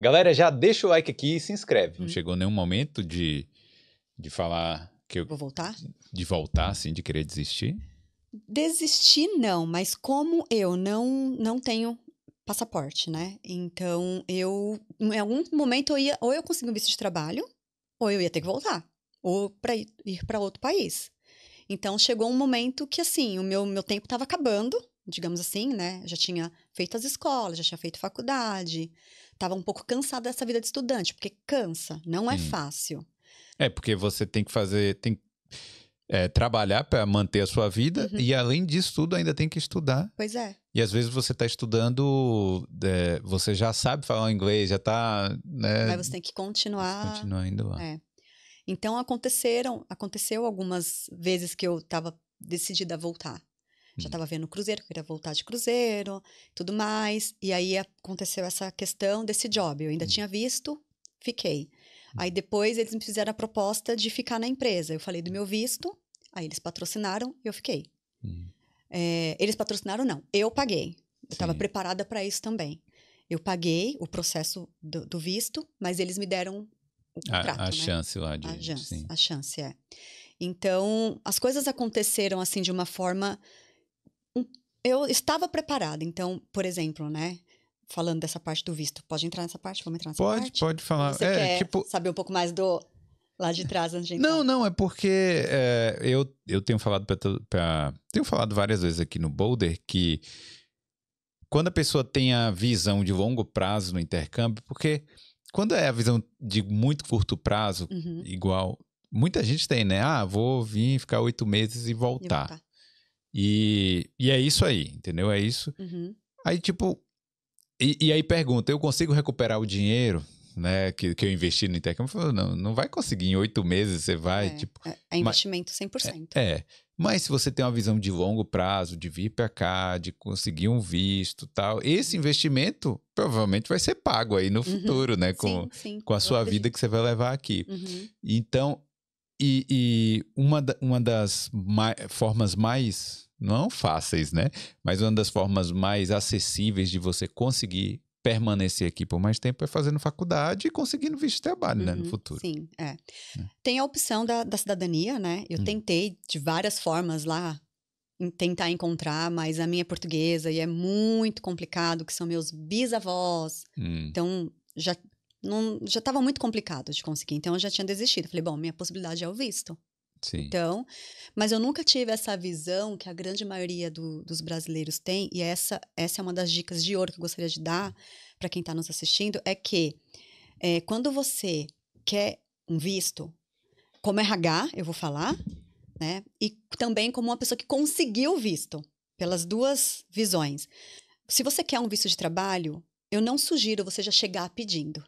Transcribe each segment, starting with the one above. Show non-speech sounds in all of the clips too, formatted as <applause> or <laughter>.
Galera, já deixa o like aqui e se inscreve. Não chegou nenhum momento de, de falar que eu. Vou voltar? De voltar, assim, de querer desistir? Desistir não, mas como eu não, não tenho passaporte, né? Então eu. Em algum momento eu ia. Ou eu consegui um visto de trabalho, ou eu ia ter que voltar. Ou para ir, ir para outro país. Então chegou um momento que, assim, o meu, meu tempo estava acabando digamos assim, né? Já tinha feito as escolas, já tinha feito faculdade, estava um pouco cansada dessa vida de estudante, porque cansa, não é hum. fácil. É, porque você tem que fazer, tem é, trabalhar para manter a sua vida uhum. e além disso tudo ainda tem que estudar. Pois é. E às vezes você está estudando, é, você já sabe falar inglês, já está. Né, Mas você tem que continuar. Continuar indo lá. É. Então aconteceram, aconteceu algumas vezes que eu estava decidida a voltar já estava hum. vendo o cruzeiro, queria voltar de cruzeiro, tudo mais. E aí aconteceu essa questão desse job. Eu ainda uhum. tinha visto, fiquei. Aí uhum. depois eles me fizeram a proposta de ficar na empresa. Eu falei do meu visto, aí eles patrocinaram e eu fiquei. Uhum. É, eles patrocinaram, não, eu paguei. Eu estava preparada para isso também. Eu paguei o processo do, do, visto, mas eles me deram o contrato. A, a né? chance lá de. A chance, sim. a chance, é. Então, as coisas aconteceram assim de uma forma eu estava preparada. Então, por exemplo, né? Falando dessa parte do visto, pode entrar nessa parte? Vamos entrar nessa pode, parte? Pode, pode falar. Você é, quer tipo... saber um pouco mais do lá de trás a gente... Não, não, é porque é, eu, eu tenho falado para tenho falado várias vezes aqui no Boulder que quando a pessoa tem a visão de longo prazo no intercâmbio, porque quando é a visão de muito curto prazo, uhum. igual muita gente tem, né? Ah, vou vir ficar oito meses e voltar. E voltar. E, e é isso aí, entendeu? É isso. Uhum. Aí, tipo. E, e aí pergunta: eu consigo recuperar o dinheiro? né, que, que eu investi no intercâmbio, não, não vai conseguir em oito meses, você vai, é, tipo... É, é investimento mas, 100%. É, é, mas se você tem uma visão de longo prazo, de vir para cá, de conseguir um visto tal, esse uhum. investimento provavelmente vai ser pago aí no uhum. futuro, uhum. né, com, sim, sim, com a sua acredito. vida que você vai levar aqui. Uhum. Então, e, e uma, da, uma das formas mais não é fáceis, né? Mas uma das formas mais acessíveis de você conseguir permanecer aqui por mais tempo é fazendo faculdade e conseguindo visto de trabalho, uhum, né, no uhum, futuro. Sim, é. é. Tem a opção da, da cidadania, né? Eu uhum. tentei de várias formas lá tentar encontrar, mas a minha é portuguesa e é muito complicado, que são meus bisavós. Uhum. Então, já não já estava muito complicado de conseguir. Então, eu já tinha desistido. Falei, bom, minha possibilidade é o visto. Sim. Então, mas eu nunca tive essa visão que a grande maioria do, dos brasileiros tem, e essa, essa é uma das dicas de ouro que eu gostaria de dar para quem está nos assistindo: é que é, quando você quer um visto, como RH, eu vou falar, né? E também como uma pessoa que conseguiu visto, pelas duas visões. Se você quer um visto de trabalho, eu não sugiro você já chegar pedindo.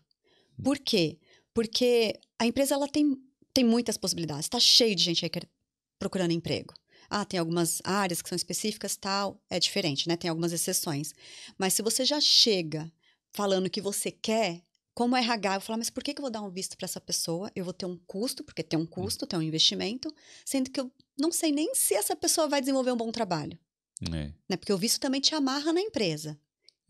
Por quê? Porque a empresa ela tem tem muitas possibilidades. Está cheio de gente aí procurando emprego. Ah, tem algumas áreas que são específicas, tal, é diferente, né? Tem algumas exceções. Mas se você já chega falando que você quer, como RH, é eu vou falar, mas por que, que eu vou dar um visto para essa pessoa? Eu vou ter um custo, porque tem um hum. custo, tem um investimento, sendo que eu não sei nem se essa pessoa vai desenvolver um bom trabalho. É. Né? Porque o visto também te amarra na empresa.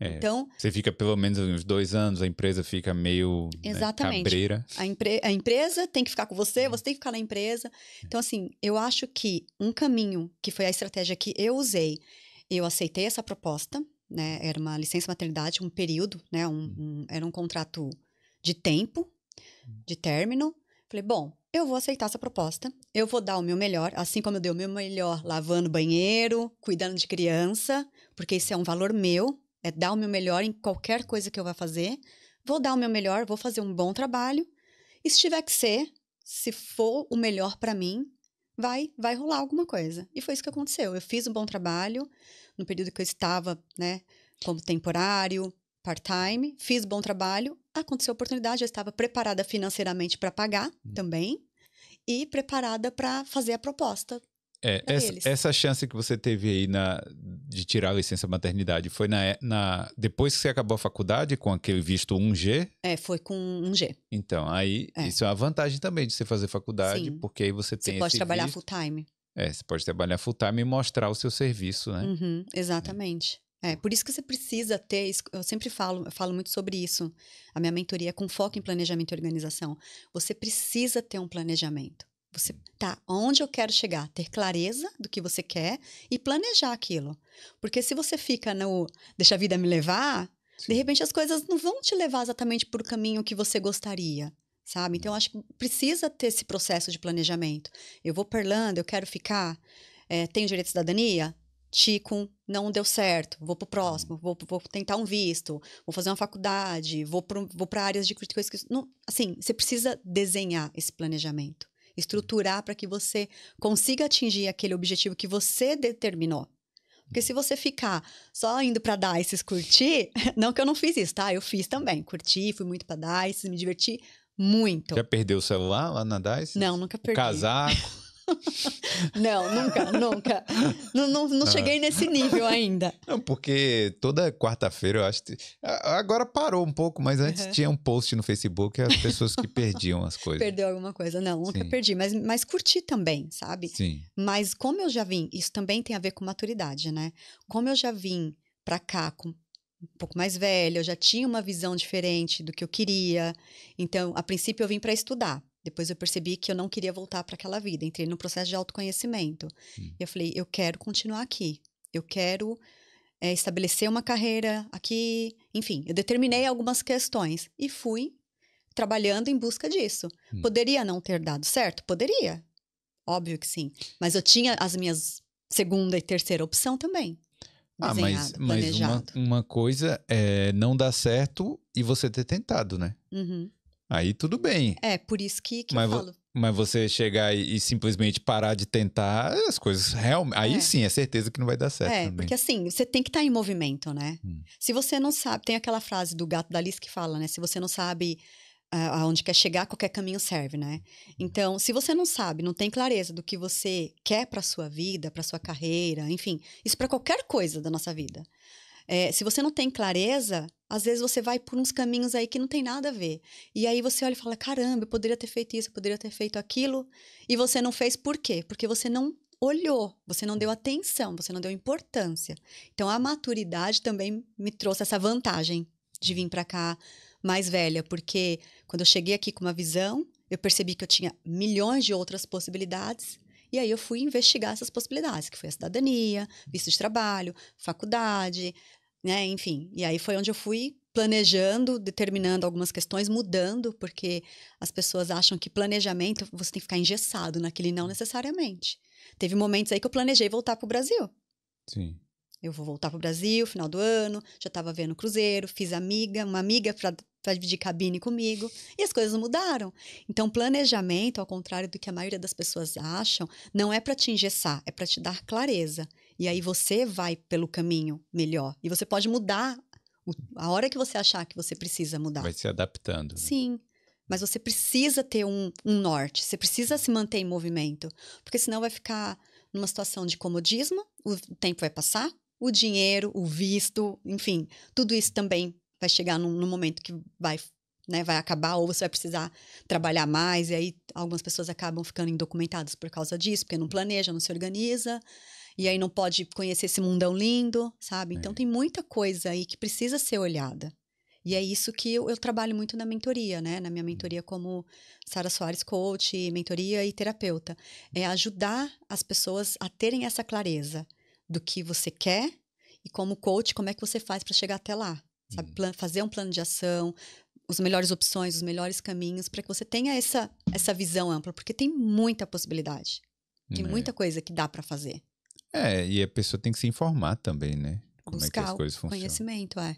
É, então você fica pelo menos uns dois anos, a empresa fica meio né, exatamente. Né, cabreira. A, a empresa tem que ficar com você, uhum. você tem que ficar na empresa. É. Então assim, eu acho que um caminho que foi a estratégia que eu usei, eu aceitei essa proposta, né? Uhum. Era uma licença maternidade, um período, né? Um, uhum. um, era um contrato de tempo, de término. Falei, bom, eu vou aceitar essa proposta, eu vou dar o meu melhor, assim como eu dei o meu melhor lavando banheiro, cuidando de criança, porque isso é um valor meu, é dar o meu melhor em qualquer coisa que eu vá fazer. Vou dar o meu melhor, vou fazer um bom trabalho. E se tiver que ser, se for o melhor para mim, vai vai rolar alguma coisa. E foi isso que aconteceu. Eu fiz um bom trabalho no período que eu estava, né, como temporário, part-time, fiz bom trabalho, aconteceu a oportunidade, eu estava preparada financeiramente para pagar uhum. também e preparada para fazer a proposta é, essa, essa, chance que você teve aí na, de tirar a licença maternidade foi na, na, depois que você acabou a faculdade com aquele visto 1G? É, foi com 1G. Então, aí é. isso é uma vantagem também de você fazer faculdade, Sim. porque aí você tem. Você pode trabalhar visto. full time. É, você pode trabalhar full time e mostrar o seu serviço, né? Uhum, exatamente. É. é, por isso que você precisa ter, eu sempre falo, eu falo muito sobre isso, a minha mentoria é com foco em planejamento e organização. Você precisa ter um planejamento. Você tá onde eu quero chegar, ter clareza do que você quer e planejar aquilo. Porque se você fica no deixa a vida me levar, Sim. de repente as coisas não vão te levar exatamente para o caminho que você gostaria, sabe? Então eu uhum. acho que precisa ter esse processo de planejamento. Eu vou para Irlanda, eu quero ficar, é, tenho direito de cidadania? chico não deu certo, vou pro próximo, uhum. vou, vou tentar um visto, vou fazer uma faculdade, vou para vou áreas de crítica. assim, você precisa desenhar esse planejamento estruturar para que você consiga atingir aquele objetivo que você determinou. Porque se você ficar só indo para DICES curtir, <laughs> não que eu não fiz isso, tá? Eu fiz também, curti, fui muito para DICES, me diverti muito. Já perdeu o celular lá na DICES? Não, nunca perdi. O casaco. <laughs> não, nunca, nunca. Não, não, não ah. cheguei nesse nível ainda. Não, porque toda quarta-feira eu acho. Que... Agora parou um pouco, mas antes uhum. tinha um post no Facebook as pessoas que perdiam as coisas. Perdeu alguma coisa. Não, nunca Sim. perdi. Mas, mas curti também, sabe? Sim. Mas como eu já vim, isso também tem a ver com maturidade, né? Como eu já vim pra cá com um pouco mais velha, eu já tinha uma visão diferente do que eu queria. Então, a princípio, eu vim para estudar. Depois eu percebi que eu não queria voltar para aquela vida. Entrei no processo de autoconhecimento. Hum. E eu falei, eu quero continuar aqui. Eu quero é, estabelecer uma carreira aqui. Enfim, eu determinei algumas questões e fui trabalhando em busca disso. Hum. Poderia não ter dado certo? Poderia. Óbvio que sim. Mas eu tinha as minhas segunda e terceira opção também. Ah, mas, mas uma, uma, coisa é não dar certo e você ter tentado, né? Uhum. Aí tudo bem. É, por isso que, que mas, eu falo. Mas você chegar e, e, simplesmente parar de tentar, as coisas realmente. Aí é. sim, é certeza que não vai dar certo. É, também. porque assim, você tem que estar tá em movimento, né? Hum. Se você não sabe, tem aquela frase do gato da Alice que fala, né? Se você não sabe aonde quer chegar, qualquer caminho serve, né? Hum. Então, se você não sabe, não tem clareza do que você quer para sua vida, para sua carreira, enfim, isso para qualquer coisa da nossa vida. É, se você não tem clareza, às vezes você vai por uns caminhos aí que não tem nada a ver. E aí você olha e fala: caramba, eu poderia ter feito isso, eu poderia ter feito aquilo. E você não fez por quê? Porque você não olhou, você não deu atenção, você não deu importância. Então a maturidade também me trouxe essa vantagem de vir para cá mais velha, porque quando eu cheguei aqui com uma visão, eu percebi que eu tinha milhões de outras possibilidades. E aí eu fui investigar essas possibilidades, que foi a cidadania, visto de trabalho, faculdade, né? Enfim, e aí foi onde eu fui planejando, determinando algumas questões, mudando, porque as pessoas acham que planejamento você tem que ficar engessado naquele não necessariamente. Teve momentos aí que eu planejei voltar para o Brasil. Sim. Eu vou voltar para o Brasil, final do ano, já estava vendo cruzeiro, fiz amiga, uma amiga para para dividir cabine comigo. E as coisas mudaram. Então, planejamento, ao contrário do que a maioria das pessoas acham, não é para te engessar, é para te dar clareza. E aí você vai pelo caminho melhor. E você pode mudar a hora que você achar que você precisa mudar. Vai se adaptando. Né? Sim. Mas você precisa ter um, um norte, você precisa se manter em movimento. Porque senão vai ficar numa situação de comodismo, o tempo vai passar, o dinheiro, o visto, enfim, tudo isso também vai chegar num, num momento que vai, né, vai acabar ou você vai precisar trabalhar mais. E aí algumas pessoas acabam ficando indocumentadas por causa disso, porque não uhum. planeja, não se organiza. E aí não pode conhecer esse mundão lindo, sabe? Então é. tem muita coisa aí que precisa ser olhada. E é isso que eu, eu, trabalho muito na mentoria, né? Na minha uhum. mentoria como Sara Soares coach, mentoria e terapeuta. É ajudar as pessoas a terem essa clareza do que você quer e como coach, como é que você faz para chegar até lá. Sabe? Uhum. Plan, fazer um plano de ação, as melhores opções, os melhores caminhos, para que você tenha essa, essa visão ampla, porque tem muita possibilidade. Tem é. muita coisa que dá para fazer. É, e a pessoa tem que se informar também, né? Como Buscar é que as coisas funcionam. conhecimento, é.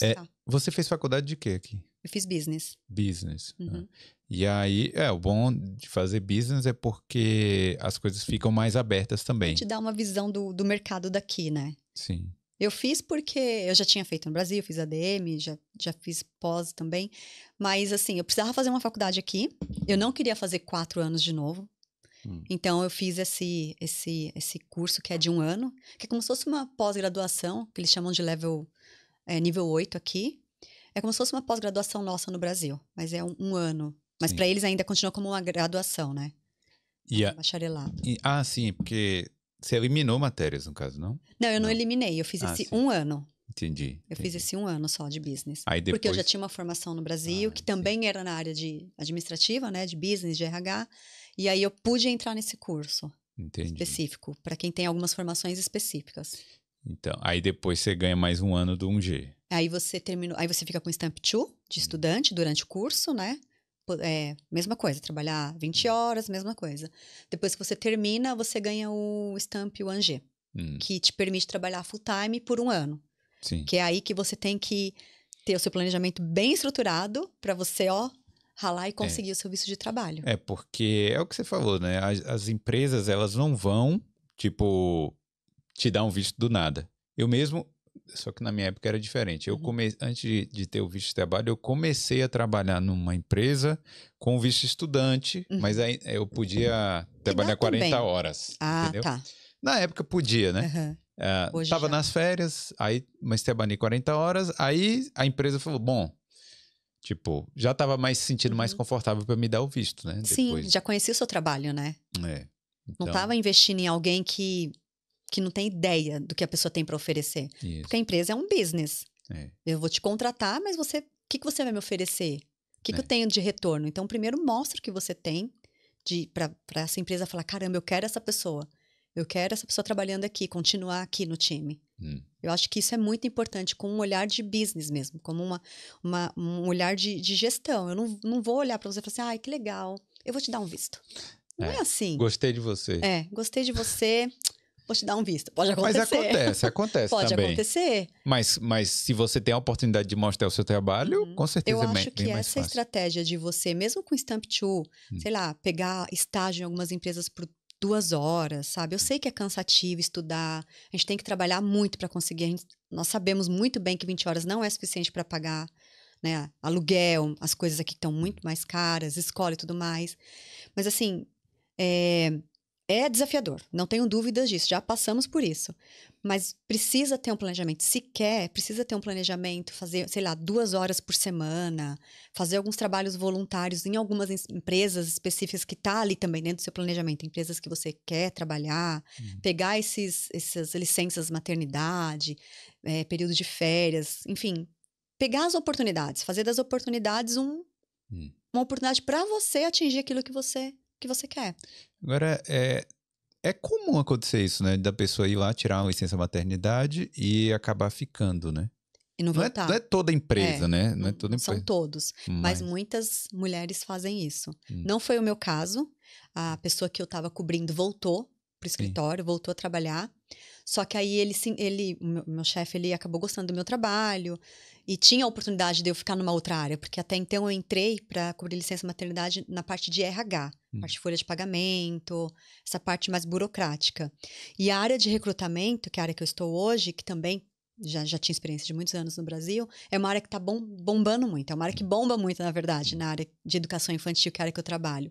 é. Você fez faculdade de quê aqui? Eu fiz business. Business. Né? Uhum. E aí, é, o bom de fazer business é porque as coisas ficam mais abertas também. Te dá uma visão do, do mercado daqui, né? Sim. Eu fiz porque eu já tinha feito no Brasil, fiz ADM, já, já fiz pós também. Mas, assim, eu precisava fazer uma faculdade aqui. Eu não queria fazer quatro anos de novo. Hum. Então, eu fiz esse, esse, esse curso que é de um ano, que é como se fosse uma pós-graduação, que eles chamam de level, é, nível 8 aqui. É como se fosse uma pós-graduação nossa no Brasil, mas é um, um ano. Mas para eles ainda continua como uma graduação, né? E a... Bacharelado. E, ah, sim, porque você eliminou matérias, no caso, não? Não, eu não, não eliminei. Eu fiz ah, esse sim. um ano. Entendi. Eu entendi. fiz esse um ano só de business. Aí depois... Porque eu já tinha uma formação no ah, Brasil, ah, que também sim. era na área de administrativa, né? De business, de RH. E aí eu pude entrar nesse curso entendi. específico, para quem tem algumas formações específicas. Então, aí depois você ganha mais um ano do 1G. Aí você terminou, aí você fica com o Stamp 2 de hum. estudante durante o curso, né? É, mesma coisa, trabalhar 20 horas, mesma coisa. Depois que você termina, você ganha o Stamp 1G, hum. que te permite trabalhar full time por um ano. Sim. Que é aí que você tem que ter o seu planejamento bem estruturado para você, ó, ralar e é. conseguir é. o seu visto de trabalho. É, porque é o que você falou, né? As, as empresas, elas não vão, tipo, te dar um visto do nada. Eu mesmo, só que na minha época era diferente. Eu uhum. come antes de, de, ter o visto de trabalho, eu comecei a trabalhar numa empresa com visto estudante, uhum. mas aí eh, eu podia trabalhar 40 também. horas. Ah, entendeu? tá. Na época podia, né? Uhum. Uh, tava já. nas férias, aí, mas trabalhei 40 horas, aí a empresa falou: bom, Tipo, já estava mais sentindo mais uhum. confortável para me dar o visto, né? Sim, Depois... já conhecia o seu trabalho, né? É. Então... Não estava investindo em alguém que que não tem ideia do que a pessoa tem para oferecer. Isso. Porque a empresa é um business. É. Eu vou te contratar, mas você, o que, que você vai me oferecer? O que, é. que eu é. tenho de retorno? Então, primeiro mostra o que você tem para essa empresa falar: caramba, eu quero essa pessoa. Eu quero essa pessoa trabalhando aqui, continuar aqui no time. Hum. Eu acho que isso é muito importante, com um olhar de business mesmo, como uma, uma um olhar de, de, gestão. Eu não, não vou olhar para você e falar assim, ai, que legal, eu vou te dar um visto. Não é, é assim. Gostei de você. É, gostei de você vou te dar um visto. Pode acontecer. Mas acontece, acontece Pode também. acontecer. Mas, mas se você tem a oportunidade de mostrar o seu trabalho, uhum. com certeza é Eu acho que essa fácil. estratégia de você, mesmo com o Stamp two, hum. sei lá, pegar estágio em algumas empresas por duas horas, sabe? Eu sei que é cansativo estudar, a gente tem que trabalhar muito para conseguir. Gente, nós sabemos muito bem que 20 horas não é suficiente para pagar né, aluguel, as coisas aqui estão muito mais caras, escola e tudo mais. Mas assim, é, é desafiador, não tenho dúvidas disso, já passamos por isso. Mas precisa ter um planejamento. Se quer, precisa ter um planejamento, fazer, sei lá, duas horas por semana, fazer alguns trabalhos voluntários em algumas empresas específicas que está ali também dentro do seu planejamento, empresas que você quer trabalhar, uhum. pegar esses, essas licenças maternidade, é, período de férias, enfim. Pegar as oportunidades, fazer das oportunidades um, hum. uma oportunidade para você atingir aquilo que você que você quer. Agora, é, é comum acontecer isso, né? Da pessoa ir lá tirar uma licença maternidade e acabar ficando, né? E não, não, é, não é, toda é, empresa, é, né? Não é toda empresa. São todos. Mas, mas muitas mulheres fazem isso. Hum. Não foi o meu caso. A pessoa que eu estava cobrindo voltou para o escritório, Sim. voltou a trabalhar. Só que aí ele, ele meu, meu chefe, ele acabou gostando do meu trabalho. E tinha a oportunidade de eu ficar numa outra área, porque até então eu entrei para cobrir licença maternidade na parte de RH, hum. parte de folha de pagamento, essa parte mais burocrática. E a área de recrutamento, que é a área que eu estou hoje, que também já, já tinha experiência de muitos anos no Brasil, é uma área que está bom, bombando muito, é uma área que bomba muito, na verdade, na área de educação infantil, que é a área que eu trabalho.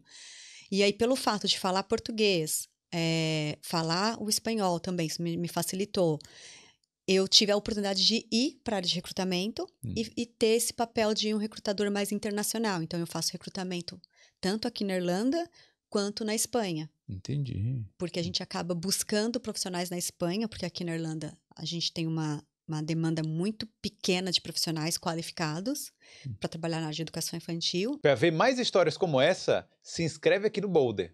E aí, pelo fato de falar português, é, falar o espanhol também, isso me, me facilitou eu tive a oportunidade de ir para a área de recrutamento hum. e, e, ter esse papel de um recrutador mais internacional. Então, eu faço recrutamento tanto aqui na Irlanda quanto na Espanha. Entendi. Porque a gente acaba buscando profissionais na Espanha, porque aqui na Irlanda a gente tem uma, uma demanda muito pequena de profissionais qualificados hum. para trabalhar na área de educação infantil. Para ver mais histórias como essa, se inscreve aqui no Boulder.